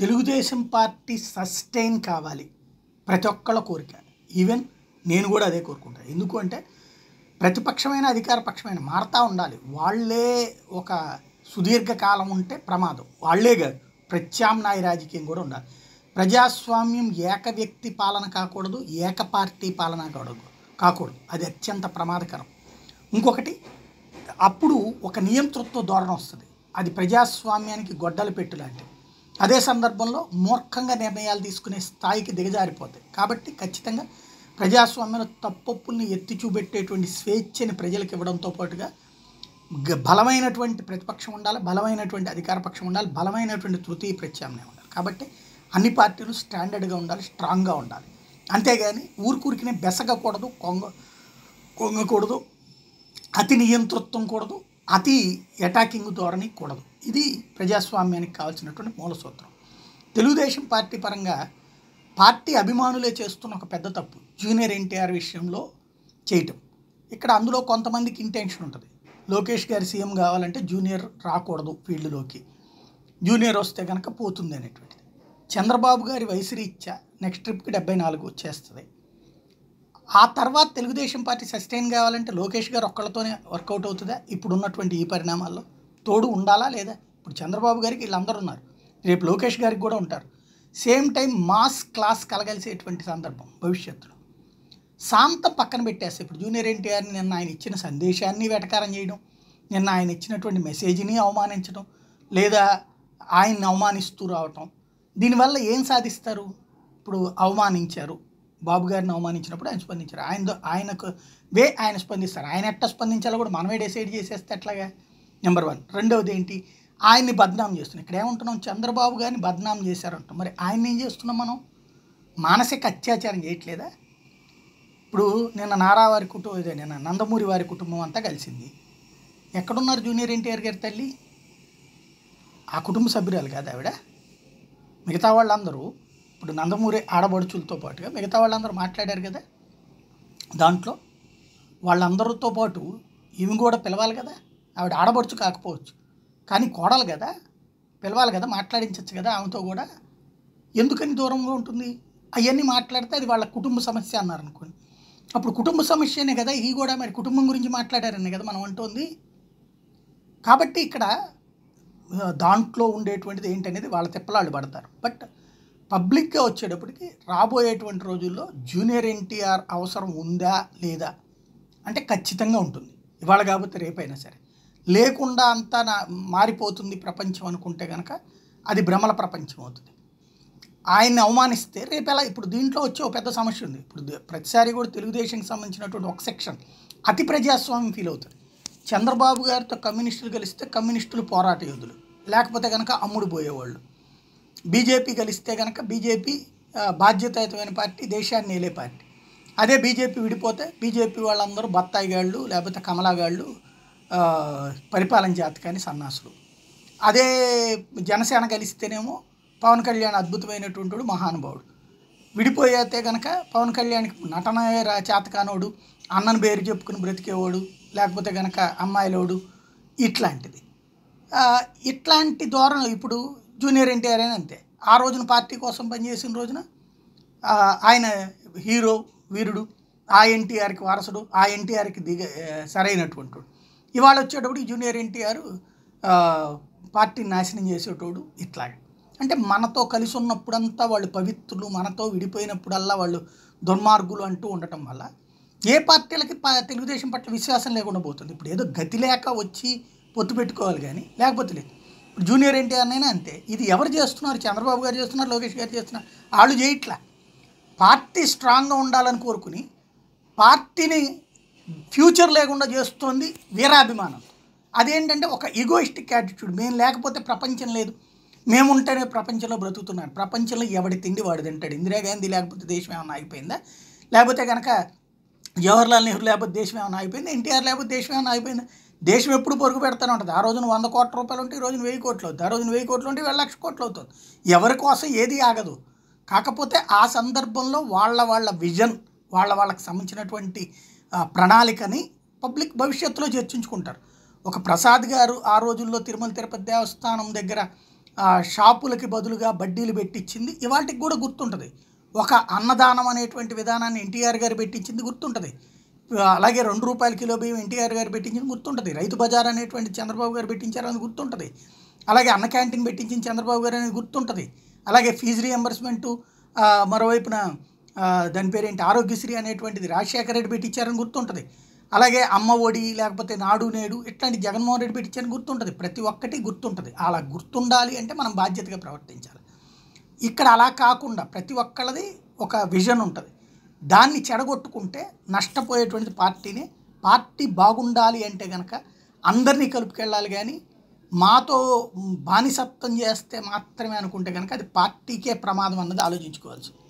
Telugu Desam party sustain కావాలి ప్రతి ఒక్కళ్ళ కోరిక ఈవెన్ నేను కూడా అదే కోరుకుంటాను ఎందుకు అంటే ప్రతిపక్షమైన అధికార పక్షమైన మారుతూ ఉండాలి వాళ్ళే ఒక సుదీర్ఘకాలం ఉంటే ప్రమాదం వాళ్ళే కాదు ప్రత్యామ్నాయ రాజకీయం కూడా ఉండాలి ప్రజాస్వామ్యం ఏక వ్యక్తి పాలన కాకూడదు ఏక పార్టీ పాలన కాకూడదు కాకూడదు అది అత్యంత ప్రమాదకరం ఇంకొకటి అప్పుడు ఒక నియంతృత్వ ధోరణి వస్తుంది అది ప్రజాస్వామ్యానికి గొడ్డలు పెట్టు లాంటిది అదే సందర్భంలో మూర్ఖంగా నిర్ణయాలు తీసుకునే స్థాయికి దిగజారిపోతాయి కాబట్టి ఖచ్చితంగా ప్రజాస్వామ్యంలో తప్పొప్పుల్ని ఎత్తి చూపెట్టేటువంటి స్వేచ్ఛని ప్రజలకు ఇవ్వడంతో పాటుగా బలమైనటువంటి ప్రతిపక్షం ఉండాలి బలమైనటువంటి అధికార పక్షం ఉండాలి బలమైనటువంటి తృతీయ ప్రత్యామ్నాయం ఉండాలి కాబట్టి అన్ని పార్టీలు స్టాండర్డ్గా ఉండాలి స్ట్రాంగ్గా ఉండాలి అంతేగాని ఊరికూరికినే బెసగకూడదు కొంగ కొంగకూడదు అతి నియంతృత్వం కూడదు అతి అటాకింగ్ ధోరణి కూడదు ఇది ప్రజాస్వామ్యానికి కావాల్సినటువంటి మూల సూత్రం తెలుగుదేశం పార్టీ పరంగా పార్టీ అభిమానులే చేస్తున్న ఒక పెద్ద తప్పు జూనియర్ ఎన్టీఆర్ విషయంలో చేయటం ఇక్కడ అందులో కొంతమందికి ఇంటెన్షన్ ఉంటుంది లోకేష్ గారి సీఎం కావాలంటే జూనియర్ రాకూడదు ఫీల్డ్లోకి జూనియర్ వస్తే కనుక పోతుంది అనేటువంటిది చంద్రబాబు గారి వయసు రీత్యా నెక్స్ట్ ట్రిప్కి డెబ్బై నాలుగు వచ్చేస్తుంది ఆ తర్వాత తెలుగుదేశం పార్టీ సస్టైన్ కావాలంటే లోకేష్ గారు ఒక్కళ్ళతోనే వర్కౌట్ అవుతుందా ఇప్పుడు ఉన్నటువంటి ఈ పరిణామాల్లో తోడు ఉండాలా లేదా ఇప్పుడు చంద్రబాబు గారికి వీళ్ళందరూ ఉన్నారు రేపు లోకేష్ గారికి కూడా ఉంటారు సేమ్ టైం మాస్ క్లాస్ కలగలిసేటువంటి సందర్భం భవిష్యత్తులో శాంత పక్కన పెట్టేస్తే ఇప్పుడు జూనియర్ ఎన్టీఆర్ని నిన్న ఆయన ఇచ్చిన సందేశాన్ని వెటకారం చేయడం నిన్న ఆయన ఇచ్చినటువంటి మెసేజ్ని అవమానించడం లేదా ఆయన్ని అవమానిస్తూ రావటం దీనివల్ల ఏం సాధిస్తారు ఇప్పుడు అవమానించారు బాబు గారిని అవమానించినప్పుడు ఆయన స్పందించారు ఆయన ఆయనకు వే ఆయన స్పందిస్తారు ఆయన ఎట్ట స్పందించాలో కూడా మనమే డిసైడ్ చేసేస్తే ఎట్లాగా నెంబర్ వన్ రెండవది ఏంటి ఆయన్ని బద్నాం చేస్తున్నాం ఇక్కడ ఏమంటున్నాం చంద్రబాబు గారిని బద్నాం చేశారంటాం మరి ఆయన్ని ఏం చేస్తున్నాం మనం మానసిక అత్యాచారం చేయట్లేదా ఇప్పుడు నిన్న నారా వారి కుటుంబం ఇదే నిన్న నందమూరి వారి కుటుంబం అంతా కలిసింది ఎక్కడున్నారు జూనియర్ ఎన్టీఆర్ గారి తల్లి ఆ కుటుంబ సభ్యురాలు కాదు ఆవిడ మిగతా వాళ్ళందరూ ఇప్పుడు నందమూరి ఆడబడుచులతో పాటుగా మిగతా వాళ్ళందరూ మాట్లాడారు కదా దాంట్లో వాళ్ళందరితో పాటు ఈమె కూడా పిలవాలి కదా ఆవిడ ఆడబడుచు కాకపోవచ్చు కానీ కోడలు కదా పిలవాలి కదా మాట్లాడించవచ్చు కదా ఆమెతో కూడా ఎందుకని దూరంగా ఉంటుంది అవన్నీ మాట్లాడితే అది వాళ్ళ కుటుంబ సమస్య అన్నారు అనుకోండి అప్పుడు కుటుంబ సమస్యనే కదా ఈ కూడా మరి కుటుంబం గురించి మాట్లాడారని కదా మనం అంటుంది కాబట్టి ఇక్కడ దాంట్లో ఉండేటువంటిది ఏంటనేది వాళ్ళ తెప్పలాళ్ళు పడతారు బట్ పబ్లిక్గా వచ్చేటప్పటికి రాబోయేటువంటి రోజుల్లో జూనియర్ ఎన్టీఆర్ అవసరం ఉందా లేదా అంటే ఖచ్చితంగా ఉంటుంది ఇవాళ కాకపోతే రేపైనా సరే లేకుండా అంతా నా మారిపోతుంది ప్రపంచం అనుకుంటే కనుక అది భ్రమల ప్రపంచం అవుతుంది ఆయన్ని అవమానిస్తే రేపు ఎలా ఇప్పుడు దీంట్లో వచ్చే ఒక పెద్ద సమస్య ఉంది ఇప్పుడు ప్రతిసారి కూడా తెలుగుదేశంకి సంబంధించినటువంటి ఒక సెక్షన్ అతి ప్రజాస్వామ్యం ఫీల్ అవుతుంది చంద్రబాబు గారితో కమ్యూనిస్టులు కలిస్తే కమ్యూనిస్టులు పోరాట యోధులు లేకపోతే కనుక అమ్ముడు పోయేవాళ్ళు బీజేపీ కలిస్తే కనుక బీజేపీ బాధ్యతాయుతమైన పార్టీ దేశాన్ని నేలే పార్టీ అదే బీజేపీ విడిపోతే బీజేపీ వాళ్ళందరూ బత్తాయిగాళ్ళు లేకపోతే కమలాగాళ్ళు పరిపాలన జాతకాన్ని సన్నాసులు అదే జనసేన కలిస్తేనేమో పవన్ కళ్యాణ్ అద్భుతమైనటువంటి మహానుభావుడు విడిపోయేతే కనుక పవన్ కళ్యాణ్కి నటన చేతకానోడు అన్నను పేరు చెప్పుకుని బ్రతికేవాడు లేకపోతే గనక అమ్మాయిలోడు ఇట్లాంటిది ఇట్లాంటి ధోరణి ఇప్పుడు జూనియర్ ఎన్టీఆర్ అని అంతే ఆ రోజున పార్టీ కోసం పనిచేసిన రోజున ఆయన హీరో వీరుడు ఆ ఎన్టీఆర్కి వారసుడు ఆ ఎన్టీఆర్కి దిగ సరైనటువంటి ఇవాళ వచ్చేటప్పుడు జూనియర్ ఎన్టీఆర్ పార్టీ నాశనం చేసేటోడు ఇట్లాగే అంటే మనతో కలిసి ఉన్నప్పుడంతా వాళ్ళు పవిత్రులు మనతో విడిపోయినప్పుడల్లా వాళ్ళు దుర్మార్గులు అంటూ ఉండటం వల్ల ఏ పార్టీలకి తెలుగుదేశం పట్ల విశ్వాసం లేకుండా పోతుంది ఇప్పుడు ఏదో గతి లేక వచ్చి పొత్తు పెట్టుకోవాలి కానీ లేకపోతే లేదు జూనియర్ అన్నైనా అంతే ఇది ఎవరు చేస్తున్నారు చంద్రబాబు గారు చేస్తున్నారు లోకేష్ గారు చేస్తున్నారు వాళ్ళు చేయట్లా పార్టీ స్ట్రాంగ్గా ఉండాలని కోరుకుని పార్టీని ఫ్యూచర్ లేకుండా చేస్తోంది వీరాభిమానం అదేంటంటే ఒక ఈగోయిస్టిక్ యాటిట్యూడ్ మేము లేకపోతే ప్రపంచం లేదు మేము ఉంటేనే ప్రపంచంలో బ్రతుకుతున్నాడు ప్రపంచంలో ఎవడి తిండి వాడు తింటాడు ఇందిరాగాంధీ లేకపోతే దేశం ఏమైనా ఆగిపోయిందా లేకపోతే కనుక జవహర్లాల్ నెహ్రూ లేకపోతే దేశం ఏమైనా ఆగిపోయిందా ఎన్టీఆర్ లేకపోతే దేశం ఏమైనా ఆగిపోయిందా దేశం ఎప్పుడు పొరుగు పెడతానే ఉంటుంది ఆ రోజున వంద కోట్ల రూపాయలు ఉంటే ఈ రోజున వెయ్యి కోట్లు అవుతుంది ఆ రోజున వెయ్యి కోట్లు ఉంటే వేల లక్ష కోట్లు అవుతుంది ఎవరి కోసం ఏది ఆగదు కాకపోతే ఆ సందర్భంలో వాళ్ళ వాళ్ళ విజన్ వాళ్ళ వాళ్ళకి సంబంధించినటువంటి ప్రణాళికని పబ్లిక్ భవిష్యత్తులో చర్చించుకుంటారు ఒక ప్రసాద్ గారు ఆ రోజుల్లో తిరుమల తిరుపతి దేవస్థానం దగ్గర షాపులకి బదులుగా బడ్డీలు పెట్టించింది ఇవాటికి కూడా గుర్తుంటుంది ఒక అన్నదానం అనేటువంటి విధానాన్ని ఎన్టీఆర్ గారు పెట్టించింది గుర్తుంటుంది అలాగే రెండు రూపాయల కిలో బియ్యం ఎన్టీఆర్ గారు పెట్టించిన గుర్తుంటుంది రైతు బజార్ అనేటువంటి చంద్రబాబు గారు పెట్టించారు అని గుర్తుంటుంది అలాగే అన్న క్యాంటీన్ పెట్టించిన చంద్రబాబు గారు అనేది గుర్తుంటుంది అలాగే ఫీజు రియంబర్స్మెంట్ మరోవైపున దాని పేరేంటి ఆరోగ్యశ్రీ అనేటువంటిది రాజశేఖర రెడ్డి పెట్టించారని గుర్తుంటుంది అలాగే అమ్మ ఒడి లేకపోతే నాడు నేడు ఇట్లాంటి జగన్మోహన్ రెడ్డి పెట్టించారని గుర్తుంటుంది ప్రతి ఒక్కటి గుర్తుంటుంది అలా గుర్తుండాలి అంటే మనం బాధ్యతగా ప్రవర్తించాలి ఇక్కడ అలా కాకుండా ప్రతి ఒక్కళ్ళది ఒక విజన్ ఉంటుంది దాన్ని చెడగొట్టుకుంటే నష్టపోయేటువంటి పార్టీని పార్టీ బాగుండాలి అంటే కనుక అందరినీ కలుపుకెళ్ళాలి కానీ మాతో బానిసత్వం చేస్తే మాత్రమే అనుకుంటే కనుక అది పార్టీకే ప్రమాదం అన్నది ఆలోచించుకోవాల్సింది